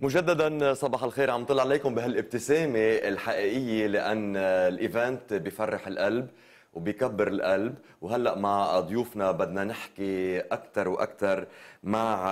مجددا صباح الخير عم طلع عليكم بهالابتسامة الحقيقية لأن الإيفنت بفرح القلب وبيكبر القلب وهلا مع ضيوفنا بدنا نحكي اكثر واكثر مع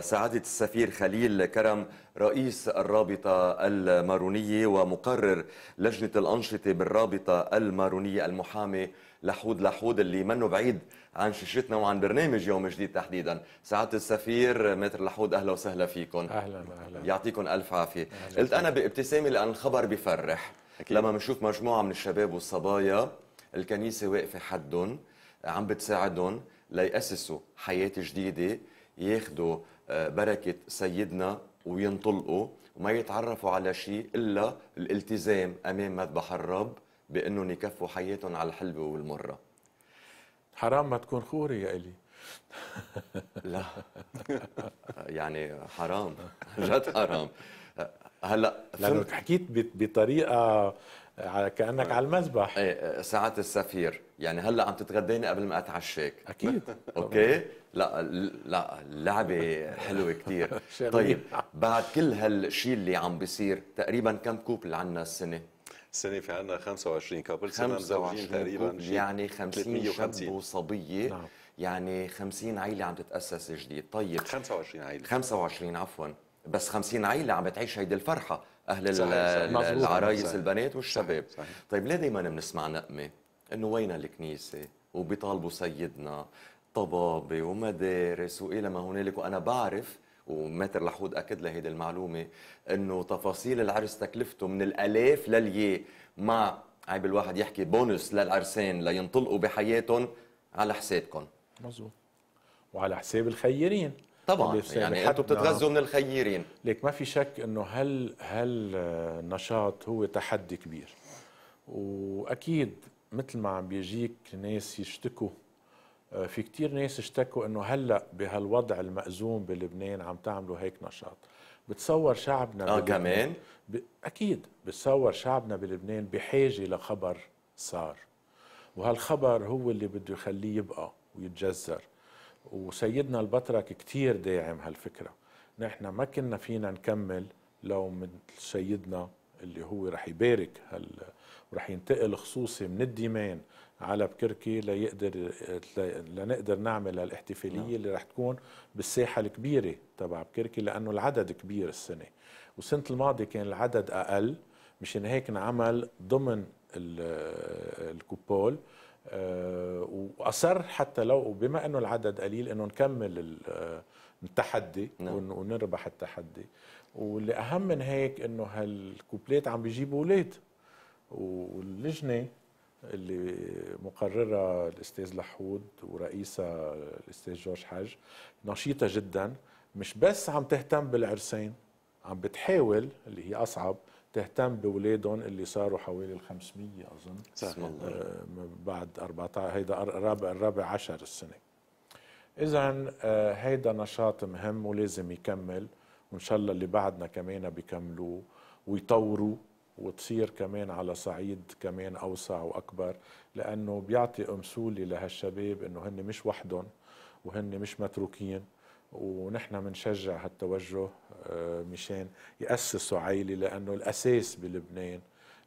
سعاده السفير خليل كرم رئيس الرابطه المارونيه ومقرر لجنه الانشطه بالرابطه المارونيه المحامي لحود لحود اللي منه بعيد عن شاشتنا وعن برنامج يوم جديد تحديدا سعاده السفير متر لحود اهلا وسهلا فيكم اهلا اهلا يعطيكم الف عافيه قلت انا بابتسامي لان الخبر بفرح أكيد. لما بنشوف مجموعه من الشباب والصبايا الكنيسه واقفه حدهم عم بتساعدهم ليأسسوا حياه جديده ياخذوا آه، بركه سيدنا وينطلقوا وما يتعرفوا على شيء الا الالتزام امام مذبح الرب بانهم يكفوا حياتهم على الحلوه والمره حرام ما تكون خوري يا إلي لا يعني حرام جد حرام هلا لانك حكيت بطريقه آه، كانك على المذبح ايه آه، ساعة السفير يعني هلا عم تتغديني قبل ما اتعشاك اكيد اوكي لا لا اللعبة حلوة كثير طيب بعد كل هالشيء اللي عم بيصير تقريبا كم كوب اللي عندنا السنة السنه في عندنا 25 كابل سنه مزوجين تقريبا يعني 50 شاب وصبيه نعم. يعني 50 عيله عم تتاسس جديد طيب 25 عيله 25 عفوا بس 50 عيله عم بتعيش هيدي الفرحه اهل العرايس البنات والشباب صحيح. صحيح. طيب ليه دائما بنسمع نقمه انه وين الكنيسه وبيطالبوا سيدنا طبابه ومدارس والى ما هنالك وانا بعرف وماتر لحود اكد لي هيدي المعلومه انه تفاصيل العرس تكلفته من الالاف للياء مع عيب الواحد يحكي بونس للعرسان لينطلقوا بحياتهم على حسابكم مظبوط وعلى حساب الخيرين طبعا يعني انتم بتتغذوا من الخيرين ليك ما في شك انه هل هل النشاط هو تحدي كبير واكيد مثل ما عم بيجيك ناس يشتكوا آه، في كتير ناس اشتكوا انه هلا بهالوضع المأزوم بلبنان عم تعملوا هيك نشاط بتصور شعبنا اه كمان ب... اكيد بتصور شعبنا بلبنان بحاجه لخبر صار وهالخبر هو اللي بده يخليه يبقى ويتجذر وسيدنا البطرك كتير داعم هالفكره نحن ما كنا فينا نكمل لو من سيدنا اللي هو رح يبارك هال ورح ينتقل خصوصي من الديمان على بكركي ليقدر لنقدر نعمل الاحتفاليه نعم. اللي رح تكون بالساحه الكبيره تبع بكركي لانه العدد كبير السنه والسنه الماضيه كان العدد اقل مشان هيك انعمل ضمن الكوبول آه، واصر حتى لو بما انه العدد قليل انه نكمل التحدي نعم. ونربح التحدي واللي اهم من هيك انه هالكوبليت عم بيجيبوا اولاد واللجنه اللي مقررها الاستاذ لحود ورئيسها الاستاذ جورج حاج نشيطه جدا مش بس عم تهتم بالعرسين عم بتحاول اللي هي اصعب تهتم بولادهم اللي صاروا حوالي ال 500 اظن صح آه، بعد 14 هيدا الرابع الرابع عشر السنه اذا آه، هيدا نشاط مهم ولازم يكمل وان شاء الله اللي بعدنا كمان بيكملوه ويطوروا وتصير كمان على صعيد كمان أوسع وأكبر لأنه بيعطي أمثولة لهالشباب أنه هن مش وحدهم وهن مش متروكين ونحن بنشجع هالتوجه آه، مشان يأسسوا عائلة لأنه الأساس بلبنان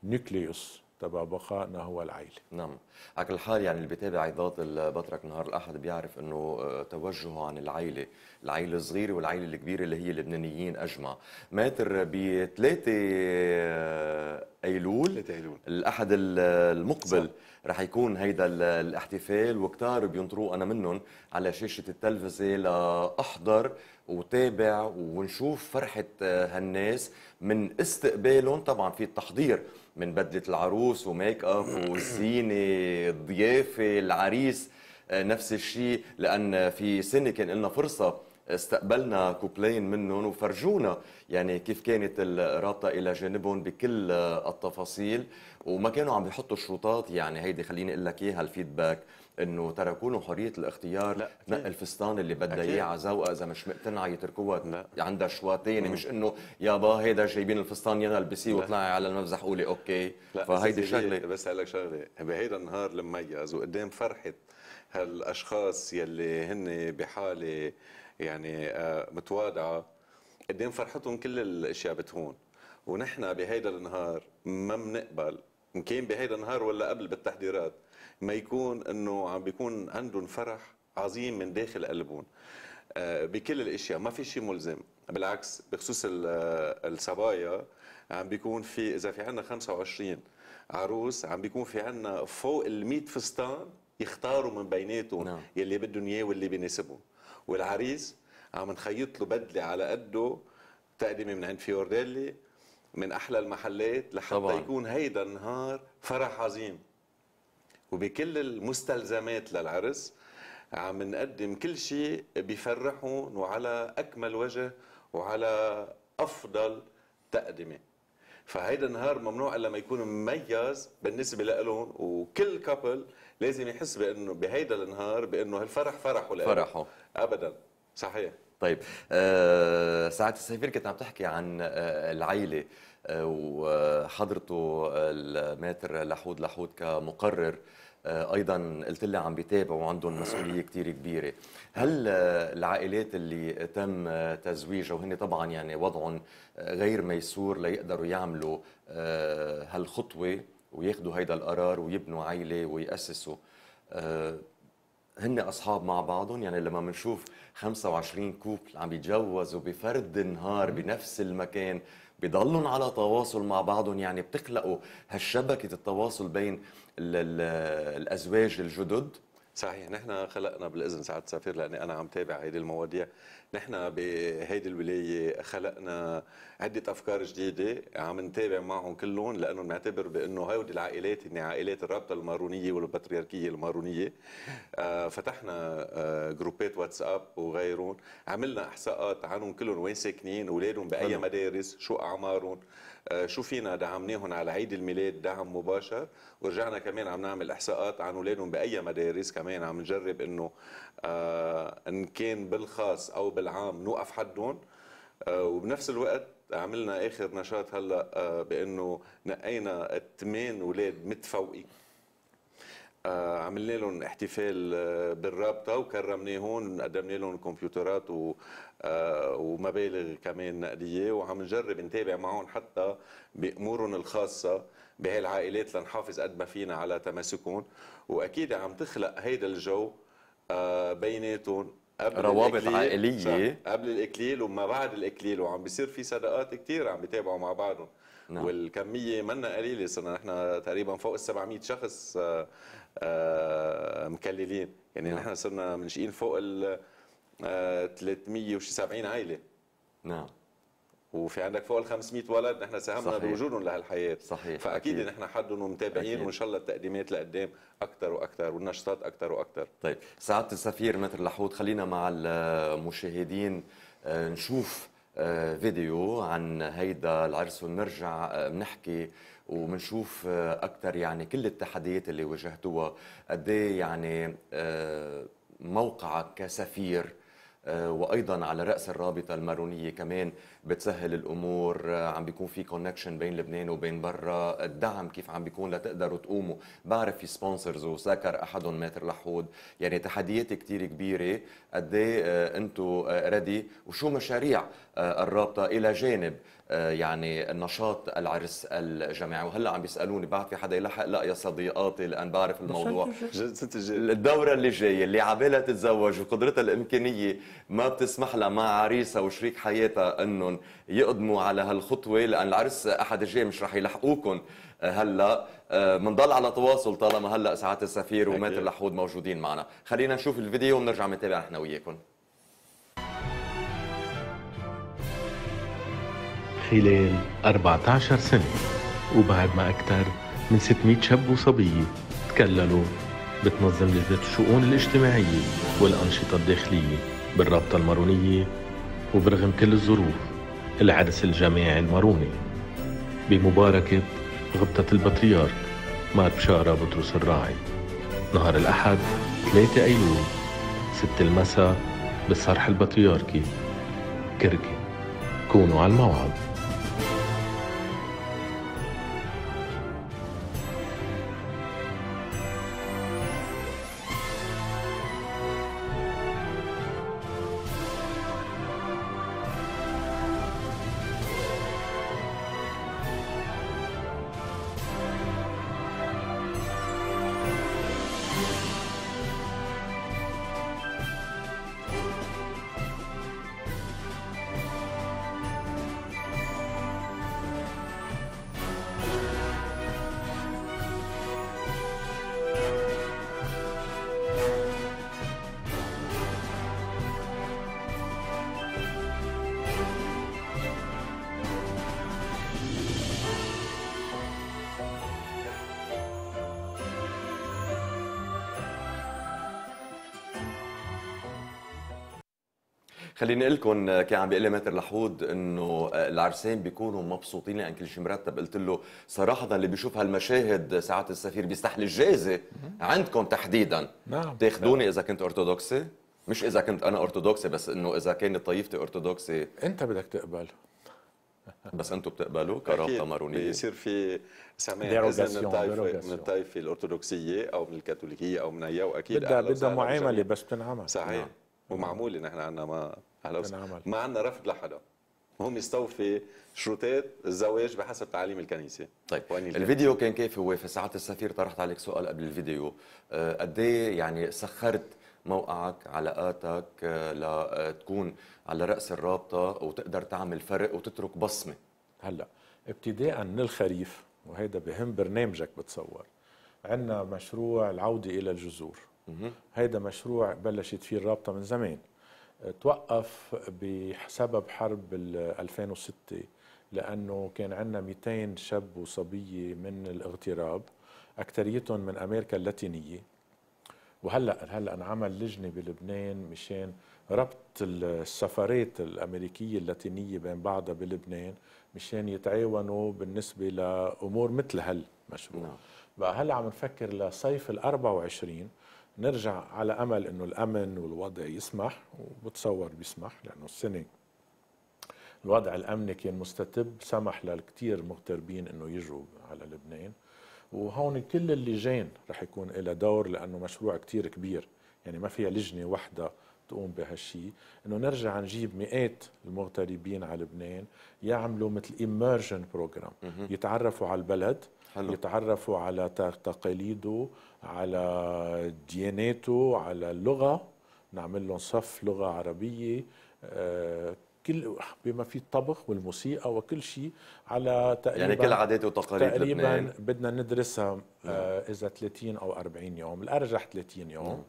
نيوكليوس تبع بقائنا هو العيلة نعم على كل حال يعني اللي بيتابع عظات البطرك نهار الاحد بيعرف انه آه، توجهه عن العيلة العيلة الصغيره والعيلة الكبيره اللي هي اللبنانيين اجمع، ماتر بثلاثه آه، ايلول ايلول الاحد المقبل رح يكون هيدا الاحتفال وكتار بينطروه انا منهم على شاشه التلفزه لاحضر وتابع ونشوف فرحه آه، هالناس من استقبالهم طبعا في التحضير من بدله العروس وميك اب والزينه الضيافه العريس آه، نفس الشيء لان في سنه كان لنا فرصه استقبلنا كوبلين منهم وفرجونا يعني كيف كانت الرابطة إلى جانبهم بكل التفاصيل وما كانوا عم بيحطوا شروطات يعني هيدي خليني أقول لك إياها الفيدباك انه تركوا لهم حريه الاختيار لا تنقي الفستان اللي بدها اياه على ذوقها اذا مش مقتنعه يتركوها عندها شواتين مش انه يابا هيدا جايبين الفستان يلا البسيه واطلعي على الممزح قولي اوكي لا. فهيدي شغله بس اقول لك شغله بهيدا النهار المميز وقدام فرحه هالاشخاص يلي هن بحاله يعني آه، متواضعه قدام فرحتهم كل الاشياء بتهون ونحن بهيدا النهار ما بنقبل ان كان بهيدا النهار ولا قبل بالتحضيرات ما يكون انه عم بيكون عندهم فرح عظيم من داخل قلبهم آه، بكل الاشياء ما في شيء ملزم بالعكس بخصوص آه، الصبايا عم بيكون في اذا في عندنا 25 عروس عم بيكون في عندنا فوق ال 100 فستان يختاروا من بيناتهم نعم. يلي بدهم اياه واللي بيناسبهم والعريس عم نخيط له بدله على قده تقدمه من عند فيورديلي من احلى المحلات لحتى طبعاً. يكون هيدا النهار فرح عظيم وبكل المستلزمات للعرس عم نقدم كل شيء بيفرحهم وعلى اكمل وجه وعلى افضل تقدمه فهيدا النهار ممنوع الا ما يكون مميز بالنسبه لهم وكل كابل لازم يحس بانه بهيدا النهار بانه هالفرح فرحه لأله. فرحه ابدا صحيح طيب أه سعاده السفير كنت عم تحكي عن آه، العيله آه، وحضرته الماتر لحود لحود كمقرر آه، ايضا قلت لي عم بيتابعوا وعندهم مسؤوليه كثير كبيره هل آه، العائلات اللي تم آه، تزويجها وهن طبعا يعني وضعهم غير ميسور ليقدروا يعملوا هالخطوه وياخذوا هيدا القرار ويبنوا عائله وياسسوا هن اصحاب مع بعضهم يعني لما بنشوف 25 كوبل عم يتجوزوا بفرد النهار بنفس المكان بضلهم على تواصل مع بعضهم يعني بتخلقوا هالشبكه التواصل بين الـ الـ الازواج الجدد صحيح نحن خلقنا بالاذن سعاده سفير لاني انا عم تابع هذه المواضيع نحن بهيدي الولايه خلقنا عده افكار جديده عم نتابع معهم كلهم لانه نعتبر بانه هودي العائلات هن عائلات الرابطه المارونيه والبطريركيه المارونيه آه، فتحنا آه، جروبات واتساب وغيرهم عملنا احصاءات عنهم كلهم وين ساكنين اولادهم باي مدارس شو اعمارهم آه، شو فينا دعمناهم على عيد الميلاد دعم مباشر ورجعنا كمان عم نعمل احصاءات عن اولادهم باي مدارس كمان عم نجرب انه ان كان بالخاص او بال العام نوقف حدهم آه، وبنفس الوقت عملنا اخر نشاط هلا آه، بانه نقينا ثمان اولاد متفوقين آه، عملنا لهم احتفال بالرابطه وكرمناهم قدمنا لهم كمبيوترات ومبالغ كمان نقديه وعم نجرب نتابع معهم حتى بامورهم الخاصه بهالعائلات لنحافظ قد ما فينا على تماسكهم واكيد عم تخلق هيدا الجو بيناتهم قبل روابط الإكليل. عائليه صح. قبل الاكليل وما بعد الاكليل وعم بيصير في صداقات كثير عم بيتابعوا مع بعضهم نعم. والكميه منا قليله صرنا نحن تقريبا فوق ال 700 شخص آه، آه، مكللين يعني نعم. نحن صرنا منشئين فوق ال 370 آه، عائله نعم وفي عندك فوق ال 500 ولد نحن ساهمنا بوجودهم لهالحياه صحيح فاكيد نحن حدهم ومتابعين وان شاء الله التقديمات لقدام اكثر واكثر والنشاطات اكثر واكثر طيب سعاده السفير متر لحوت خلينا مع المشاهدين آه، نشوف آه، فيديو عن هيدا العرس ونرجع آه، بنحكي وبنشوف اكثر يعني كل التحديات اللي واجهتوها قد إيه يعني موقعك كسفير آه، وايضا على راس الرابطه المارونيه كمان بتسهل الامور آه، عم بيكون في كونكشن بين لبنان وبين برا الدعم كيف عم بيكون لتقدروا تقوموا بعرف في سبونسرز وذكر احدهم ماتر لحود يعني تحديات كثير كبيره قد ايه آه، انتم ريدي وشو مشاريع الرابطه الى جانب آه، يعني نشاط العرس الجماعي وهلا عم بيسالوني بعد في حدا يلحق لا يا صديقاتي لان بعرف الموضوع الدوره اللي جايه اللي عبالها تتزوج وقدرتها الامكانيه ما بتسمح لها مع عريسها وشريك حياتها انهم يقدموا على هالخطوه لان العرس احد الجاي مش رح يلحقوكم آه، هلا بنضل آه، على تواصل طالما هلا ساعات السفير وماتر لحود موجودين معنا خلينا نشوف الفيديو ونرجع نتابع احنا وياكم خلال 14 سنة وبعد ما أكثر من 600 شاب وصبية تكللوا بتنظم لجنة الشؤون الاجتماعية والأنشطة الداخلية بالرابطة المارونية وبرغم كل الظروف العرس الجماعي الماروني بمباركة غبطة البطريرك مار بشارة بطرس الراعي نهار الأحد 3 أيلول 6 المساء بالصرح البطريركي كركي كونوا على الموعد خليني اقول لكم كان عم بيقول لي ماتر لحود انه آه، العرسان بيكونوا مبسوطين لان كل شيء مرتب قلت له صراحه اللي بيشوف هالمشاهد ساعات السفير بيستحلي الجائزه عندكم تحديدا نعم تاخذوني نعم. اذا كنت ارثوذكسي مش اذا كنت انا ارثوذكسي بس انه اذا كانت طائفتي ارثوذكسي انت بدك تقبل بس انتم بتقبلوا كرابطه مارونيه بيصير في سماع من الطائفه الارثوذكسيه او من الكاثوليكيه او من اي واكيد بدها بدها معامله بس بتنعمل صحيح نعم. ومعموله نحن عندنا ما اهلا وسهلا عندنا رفض لحدا هم يستوفي شروطات الزواج بحسب تعاليم الكنيسه طيب الفيديو كان كافي في ساعات السفير طرحت عليك سؤال قبل الفيديو آه، قد ايه يعني سخرت موقعك علاقاتك آه، لتكون آه، على راس الرابطه وتقدر تعمل فرق وتترك بصمه هلا ابتداء من الخريف وهيدا بهم برنامجك بتصور عندنا مشروع العوده الى الجذور هيدا مشروع بلشت فيه الرابطه من زمان توقف بسبب حرب 2006 لانه كان عندنا 200 شاب وصبيه من الاغتراب اكثريتهم من امريكا اللاتينيه وهلا هلا انعمل لجنه بلبنان مشان ربط السفارات الامريكيه اللاتينيه بين بعضها بلبنان مشان يتعاونوا بالنسبه لامور مثل هالمشروع نعم. بقى هلا عم نفكر لصيف ال 24 نرجع على امل انه الامن والوضع يسمح وبتصور بيسمح لانه السنه الوضع الامني كان مستتب سمح للكثير مغتربين انه يجوا على لبنان وهون كل اللجان رح يكون لها دور لانه مشروع كثير كبير يعني ما فيها لجنه واحده تقوم بهالشيء انه نرجع نجيب مئات المغتربين على لبنان يعملوا مثل ايمرجن بروجرام يتعرفوا على البلد حلو. يتعرفوا على تقاليده على دياناته على اللغة نعمل لهم صف لغة عربية آه، كل بما في الطبخ والموسيقى وكل شيء على تقريبا يعني كل عادات وتقاليد تقريبا لبنان. بدنا ندرسها آه، نعم. اذا 30 او 40 يوم الارجح 30 يوم م. نعم.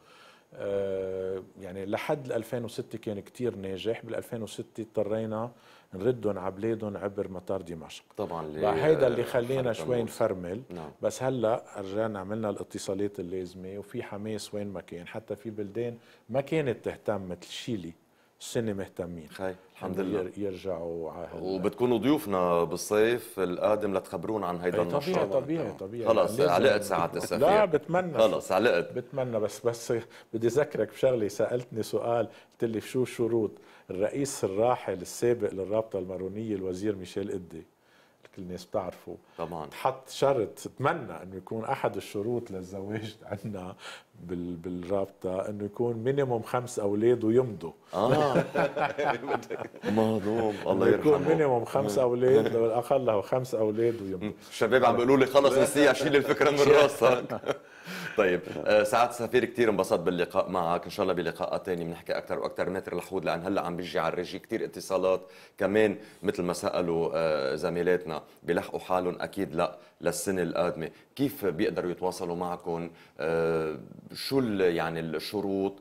آه، يعني لحد 2006 كان كتير ناجح بال 2006 اضطرينا نردهم على بلادهم عبر مطار دمشق طبعا هيدا اللي خلينا شوي نفرمل نعم. بس هلا رجعنا عملنا الاتصالات اللازمه وفي حماس وين ما كان حتى في بلدان ما كانت تهتم مثل شيلي سنه مهتمين خي. الحمد لله يرجعوا على وبتكونوا ضيوفنا بالصيف القادم لتخبرونا عن هيدا النشاط طبيعي طبيعي طبيعي خلص علقت ساعه السفير لا بتمنى خلص علقت بتمنى بس بس بدي اذكرك بشغله سالتني سؤال قلت لي شو شروط الرئيس الراحل السابق للرابطه المارونيه الوزير ميشيل قدي كل الناس بتعرفه طبعا تحط شرط تتمنى انه يكون احد الشروط للزواج عندنا بال... بالرابطه انه يكون مينيموم خمس اولاد ويمضوا اه مهضوم الله يرحمه يكون مينيموم خمس آه. اولاد لو الاقل له خمس اولاد ويمضوا الشباب عم بيقولوا لي خلص نسيها شيل الفكره من راسك طيب آه، سعاد سفير كثير انبسط باللقاء معك ان شاء الله بلقاءات ثانيه بنحكي اكثر واكثر ناتر الحوض لان هلا عم بيجي على الريجي كثير اتصالات كمان مثل ما سالوا آه، زميلاتنا بيلحقوا حالهم اكيد لا للسنه القادمه كيف بيقدروا يتواصلوا معكم آه، شو يعني الشروط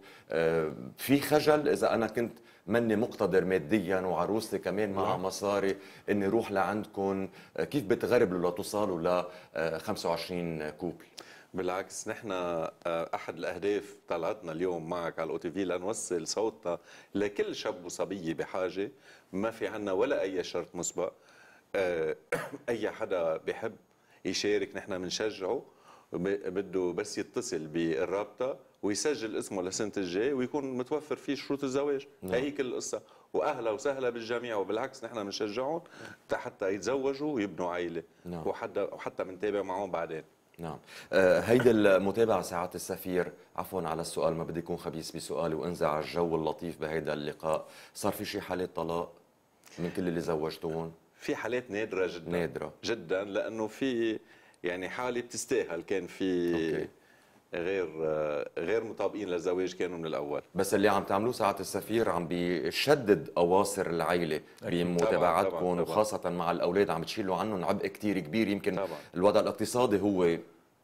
في خجل اذا انا كنت مني مقتدر ماديا وعروستي كمان مع نعم. مصاري اني روح لعندكم كيف بتغربلوا لتوصلوا ل 25 كوبل بالعكس نحن آه، احد الاهداف طلعتنا اليوم معك على الاو تي في لنوصل صوتنا لكل شاب وصبيه بحاجه ما في عنا ولا اي شرط مسبق آه، اي حدا بحب يشارك نحن بنشجعه بده بس يتصل بالرابطه ويسجل اسمه لسنه الجاي ويكون متوفر فيه شروط الزواج نعم. هي كل القصه واهلا وسهلا بالجميع وبالعكس نحن بنشجعهم حتى يتزوجوا ويبنوا عائله نعم. وحتى وحتى بنتابع معهم بعدين نعم آه، هيدا المتابعة ساعات السفير عفوا على السؤال ما بدي اكون خبيث بسؤالي وانزع الجو اللطيف بهيدا اللقاء صار في شي حالات طلاق من كل اللي زوجتون في حالات نادره جدا نادره جدا لانه في يعني حاله بتستاهل كان في أوكي. غير غير مطابقين للزواج كانوا من الاول بس اللي عم تعملوه ساعه السفير عم بيشدد اواصر العيله بمتابعتكم وخاصه مع الاولاد عم تشيلوا عنهم عبء كثير كبير يمكن طبعا. الوضع الاقتصادي هو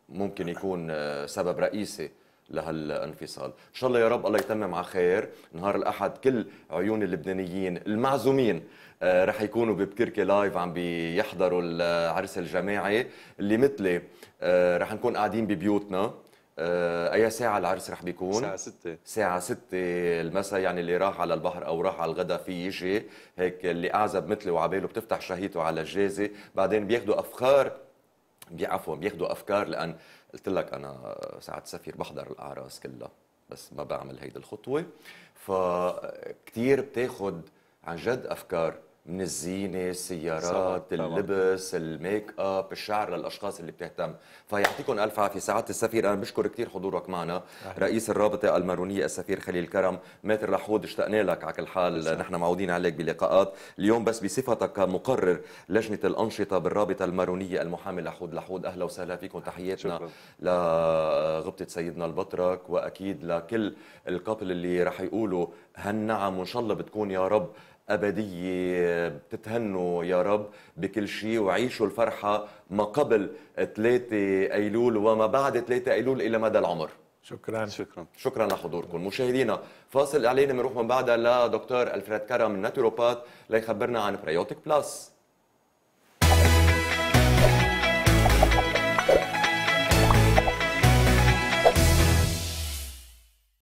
ممكن يكون آه، سبب رئيسي لهالانفصال ان شاء الله يا رب الله يتمم على خير نهار الاحد كل عيون اللبنانيين المعزومين آه، رح يكونوا ببكركي لايف عم بيحضروا العرس الجماعي اللي مثلي آه، رح نكون قاعدين ببيوتنا آه، اي ساعه العرس رح بيكون ساعه 6 ساعه 6 المساء يعني اللي راح على البحر او راح على الغدا في يجي هيك اللي اعزب مثلي وعباله بتفتح شهيته على الجازه بعدين بياخذوا افكار عفوا بياخذوا افكار لان قلت لك انا ساعه سفير بحضر الاعراس كلها بس ما بعمل هيدي الخطوه فكتير بتاخذ عن جد افكار من الزينه السيارات اللبس الميك اب الشعر للاشخاص اللي بتهتم فيعطيكم الف عافيه سعاده السفير انا بشكر كثير حضورك معنا أهلا. رئيس الرابطه المارونيه السفير خليل كرم ماتر لحود اشتقنا لك على كل حال نحن معودين عليك بلقاءات اليوم بس بصفتك مقرر لجنه الانشطه بالرابطه المارونيه المحامي لحود لحود اهلا وسهلا فيكم تحياتنا لغبطه سيدنا البطرك واكيد لكل الكابل اللي رح يقولوا هالنعم وان شاء الله بتكون يا رب أبدية بتتهنوا يا رب بكل شيء وعيشوا الفرحة ما قبل 3 أيلول وما بعد 3 أيلول إلى مدى العمر شكرا شكرا شكرا لحضوركم مشاهدينا فاصل اعلاني بنروح من بعدها لدكتور الفريد كرم الناتوروبات ليخبرنا عن بريوتيك بلس